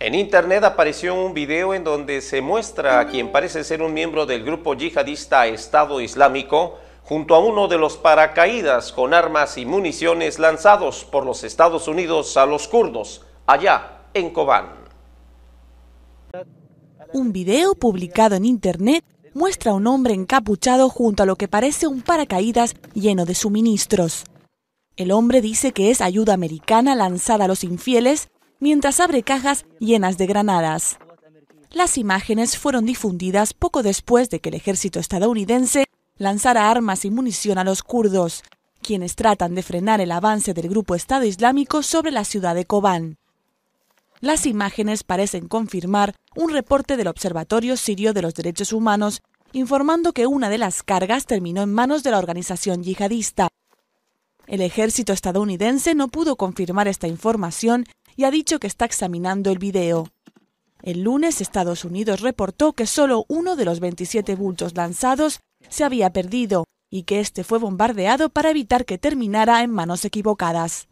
En internet apareció un video en donde se muestra a quien parece ser un miembro del grupo yihadista Estado Islámico junto a uno de los paracaídas con armas y municiones lanzados por los Estados Unidos a los kurdos, allá en Kobán. Un video publicado en internet muestra a un hombre encapuchado junto a lo que parece un paracaídas lleno de suministros. El hombre dice que es ayuda americana lanzada a los infieles mientras abre cajas llenas de granadas. Las imágenes fueron difundidas poco después de que el ejército estadounidense lanzara armas y munición a los kurdos, quienes tratan de frenar el avance del grupo Estado Islámico sobre la ciudad de Kobán. Las imágenes parecen confirmar un reporte del Observatorio Sirio de los Derechos Humanos informando que una de las cargas terminó en manos de la organización yihadista. El ejército estadounidense no pudo confirmar esta información y ha dicho que está examinando el video. El lunes Estados Unidos reportó que solo uno de los 27 bultos lanzados se había perdido y que este fue bombardeado para evitar que terminara en manos equivocadas.